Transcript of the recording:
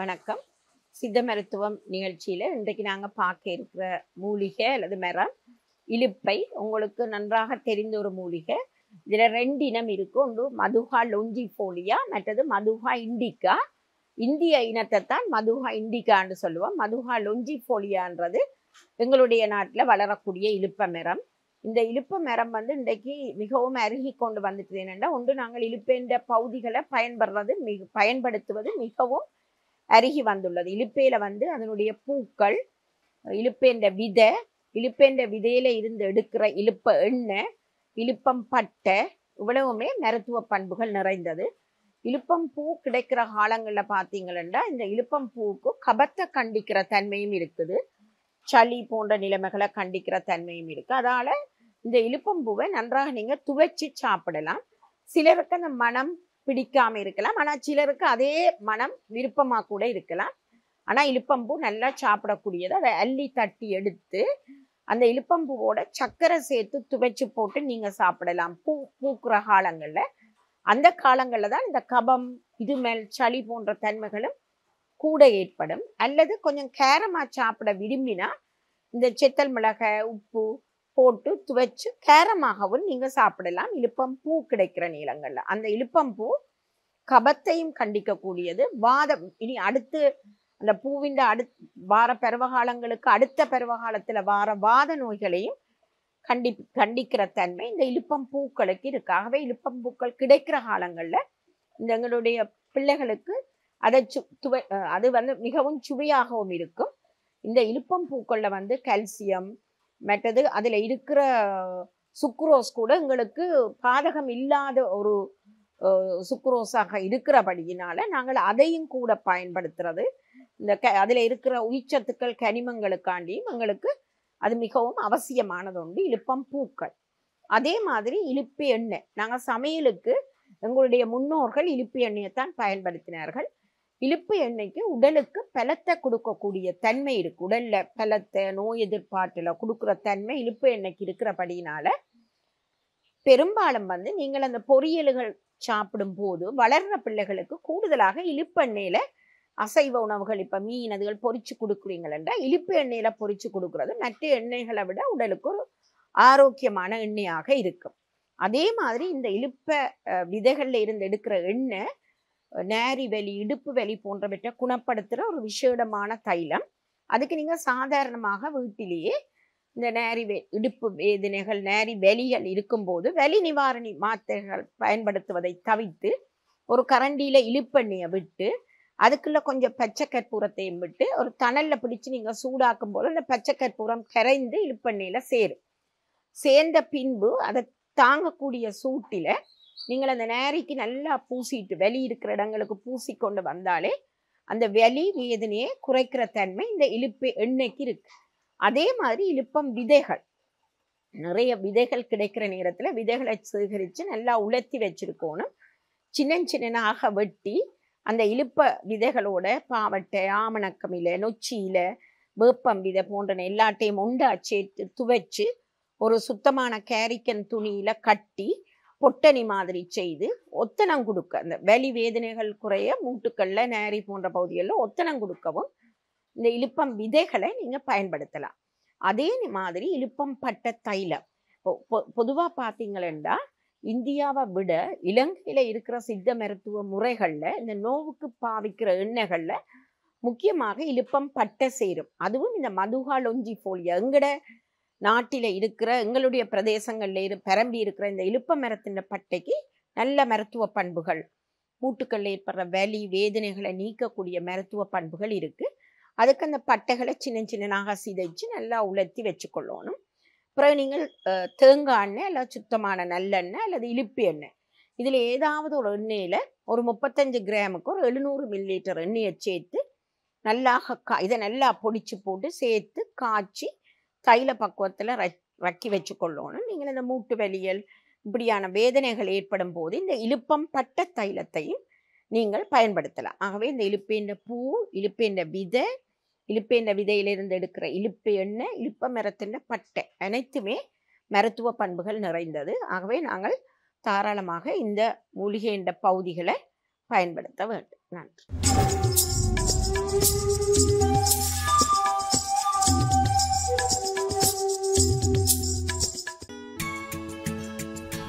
வணக்கம் சித்த மருத்துவம் நிகழ்ச்சியில் இன்றைக்கு நாங்கள் பார்க்க இருக்கிற மூலிகை அல்லது மரம் இழுப்பை உங்களுக்கு நன்றாக தெரிந்த ஒரு மூலிகை இதில் ரெண்டு இனம் இருக்கும் ஒன்று மதுகா லொஞ்சி போலியா மற்றது மதுகா இண்டிகா இந்திய இனத்தை தான் மதுகா இண்டிகான்னு சொல்லுவோம் மதுகா லொஞ்சி போலியான்றது எங்களுடைய நாட்டில் வளரக்கூடிய இழுப்ப மரம் இந்த இழுப்பு மரம் வந்து இன்றைக்கு மிகவும் அருகி கொண்டு வந்துட்டு என்னென்னா ஒன்று நாங்கள் இழுப்பேன்ற பகுதிகளை பயன்படுறது மிக பயன்படுத்துவது மிகவும் அருகி வந்துள்ளது இழுப்பையில வந்து அதனுடைய பூக்கள் இழுப்பேண்ட விதை இழுப்பேண்ட விதையில இருந்து எடுக்கிற இழுப்ப எண்ணெய் இழுப்பம் பட்டை இவ்வளவுமே மருத்துவ பண்புகள் நிறைந்தது இழுப்பம் பூ கிடைக்கிற காலங்களில் பார்த்தீங்கன்னா இந்த இழுப்பம் பூவுக்கு கபத்தை கண்டிக்கிற தன்மையும் இருக்குது சளி போன்ற நிலைமைகளை கண்டிக்கிற தன்மையும் இருக்குது அதால் இந்த இழுப்பம் பூவை நன்றாக நீங்கள் துவைச்சி சாப்பிடலாம் சிலருக்கு அந்த மனம் பிடிக்காம இருக்கலாம் ஆனால் சிலருக்கு அதே மனம் விருப்பமாக கூட இருக்கலாம் ஆனால் இழுப்பம்பூ நல்லா சாப்பிடக்கூடியது அதை அள்ளி தட்டி எடுத்து அந்த இழுப்பம்பூவோட சக்கரை சேர்த்து துவைச்சு போட்டு நீங்கள் சாப்பிடலாம் பூ பூக்குற காலங்களில் அந்த காலங்களில் தான் இந்த கபம் இதுமேல் சளி போன்ற தன்மைகளும் கூட ஏற்படும் அல்லது கொஞ்சம் கேரமாக சாப்பிட விரும்பினா இந்த செத்தல் மிளகாய் உப்பு போட்டு துவைச்சு கேரமாகவும் நீங்கள் சாப்பிடலாம் இழுப்பம் பூ கிடைக்கிற நீளங்களில் அந்த இழுப்பம் பூ கபத்தையும் கண்டிக்கக்கூடியது வாதம் இனி அடுத்து அந்த பூவின் அடுத் வார பருவகாலங்களுக்கு அடுத்த பருவகாலத்தில் வார வாத நோய்களையும் கண்டி கண்டிக்கிற தன்மை இந்த இழுப்பம் பூக்களுக்கு இருக்கு ஆகவே இழுப்பம் பூக்கள் கிடைக்கிற காலங்களில் இந்த எங்களுடைய பிள்ளைகளுக்கு அதை சு துவை அது வந்து மிகவும் சுவையாகவும் இருக்கும் இந்த இழுப்பம் பூக்களில் வந்து கால்சியம் மற்றது அதில் இருக்கிற சுக்ரோஸ் கூட எங்களுக்கு பாதகம் இல்லாத ஒரு சுக்ரோஸாக இருக்கிறபடியினால நாங்கள் அதையும் கூட பயன்படுத்துறது இந்த க அதில் இருக்கிற உயிர்ச்சத்துக்கள் கனிமங்களுக்காண்டியும் எங்களுக்கு அது மிகவும் அவசியமானது உண்டு இழுப்பம் பூக்கள் அதே மாதிரி இழுப்பு எண்ணெய் நாங்கள் சமையலுக்கு எங்களுடைய முன்னோர்கள் இழுப்பு எண்ணெயைத்தான் பயன்படுத்தினார்கள் இழுப்பு எண்ணெய்க்கு உடலுக்கு பலத்தை கொடுக்கக்கூடிய தன்மை இருக்குது உடலில் பலத்தை நோய் எதிர்ப்பாட்டில் கொடுக்குற தன்மை இழுப்பு எண்ணெய்க்கு இருக்கிறபடினால பெரும்பாலும் வந்து நீங்கள் அந்த பொரியல்கள் சாப்பிடும் போது வளர்ற பிள்ளைகளுக்கு கூடுதலாக எண்ணெயில் அசைவ உணவுகள் இப்போ மீன் அதுகள் பொறிச்சு என்றால் இழுப்பு எண்ணெயில் பொறிச்சு கொடுக்குறது மற்ற எண்ணெய்களை விட உடலுக்கு ஒரு ஆரோக்கியமான எண்ணெயாக இருக்கும் அதே மாதிரி இந்த இழுப்ப விதைகளில் இருந்து எடுக்கிற எண்ணெய் நேரி வலி இடுப்பு வலி போன்றவற்றை குணப்படுத்துகிற ஒரு விஷேடமான தைலம் அதுக்கு நீங்கள் சாதாரணமாக வீட்டிலேயே இந்த நேரி வே இடுப்பு வேதனைகள் நேரி வலிகள் இருக்கும்போது வலி நிவாரணி மாத்திரைகள் பயன்படுத்துவதை தவித்து ஒரு கரண்டியில் இழுப்பெண்ணியை விட்டு அதுக்குள்ளே கொஞ்சம் பச்சை கற்பூரத்தையும் விட்டு ஒரு தணலில் பிடிச்சி நீங்கள் சூடாக்கும் போது அந்த பச்சை கற்பூரம் கரைந்து இழுப்பண்ணியில் சேரும் சேர்ந்த பின்பு அதை தாங்கக்கூடிய சூட்டில் நீங்கள் அந்த நேரிக்கு நல்லா பூசிட்டு வெளி இருக்கிற இடங்களுக்கு பூசி கொண்டு வந்தாலே அந்த வெளி வேதனையை குறைக்கிற தன்மை இந்த இழுப்பு எண்ணெய்க்கு இருக்கு அதே மாதிரி இழுப்பம் விதைகள் நிறைய விதைகள் கிடைக்கிற நேரத்தில் விதைகளை சேகரித்து நல்லா உலர்த்தி வச்சிருக்கணும் சின்ன சின்னனாக வெட்டி அந்த இழுப்ப விதைகளோட பாவட்டை ஆமணக்கம் நொச்சியில வேப்பம் விதை போன்ற எல்லாத்தையும் சேர்த்து துவைச்சு ஒரு சுத்தமான கேரிக்கன் துணியில கட்டி பொட்டணி மாதிரி செய்து ஒத்தனம் கொடுக்க அந்த வலி வேதனைகள் குறைய மூட்டுக்கல்ல நேரி போன்ற பகுதிகளில் ஒத்தனம் கொடுக்கவும் இந்த இழுப்பம் விதைகளை நீங்கள் பயன்படுத்தலாம் அதே மாதிரி இழுப்பம் பட்ட தைலம் பொதுவாக பார்த்தீங்கன்னா இந்தியாவை விட இலங்கையில் இருக்கிற சித்த மருத்துவ முறைகளில் இந்த நோவுக்கு பாவிக்கிற எண்ணெய்களில் முக்கியமாக இழுப்பம் பட்ட சேரும் அதுவும் இந்த மதுகாலொஞ்சி போலியா எங்கட நாட்டில் இருக்கிற எங்களுடைய பிரதேசங்களில் இரு பரம்பி இருக்கிற இந்த இழுப்ப மரத்தின் பட்டைக்கு நல்ல மருத்துவ பண்புகள் மூட்டுக்கள் ஏற்படுற வலி வேதனைகளை நீக்கக்கூடிய மருத்துவ பண்புகள் இருக்குது அதுக்கு அந்த பட்டைகளை சின்ன சின்னதாக சிதைச்சு நல்லா உலர்த்தி வச்சுக்கொள்ளணும் அப்புறம் நீங்கள் தேங்காய் எண்ணெய் அல்லது சுத்தமான நல்லெண்ணெய் அல்லது இழுப்பு எண்ணெய் இதில் ஏதாவது ஒரு எண்ணெயில் ஒரு முப்பத்தஞ்சு கிராமுக்கு ஒரு எழுநூறு மில்லி லிட்டர் எண்ணெயை சேர்த்து நல்லா கா இதை நல்லா பொடிச்சு போட்டு சேர்த்து காய்ச்சி தைல பக்குவத்தில் ரக்கி வச்சு கொள்ளணும் நீங்கள் இந்த மூட்டு வலியல் இப்படியான வேதனைகள் ஏற்படும் போது இந்த இழுப்பம் பட்ட தைலத்தையும் நீங்கள் பயன்படுத்தலாம் ஆகவே இந்த இழுப்பேண்ட பூ இழுப்பேண்ட விதை இழுப்பேண்ட விதையிலிருந்து எடுக்கிற இழுப்பு எண்ணெய் இழுப்ப மரத்தின் பட்டை அனைத்துமே மருத்துவ பண்புகள் நிறைந்தது ஆகவே நாங்கள் தாராளமாக இந்த மூலிகைண்ட பகுதிகளை பயன்படுத்த வேண்டும் நன்றி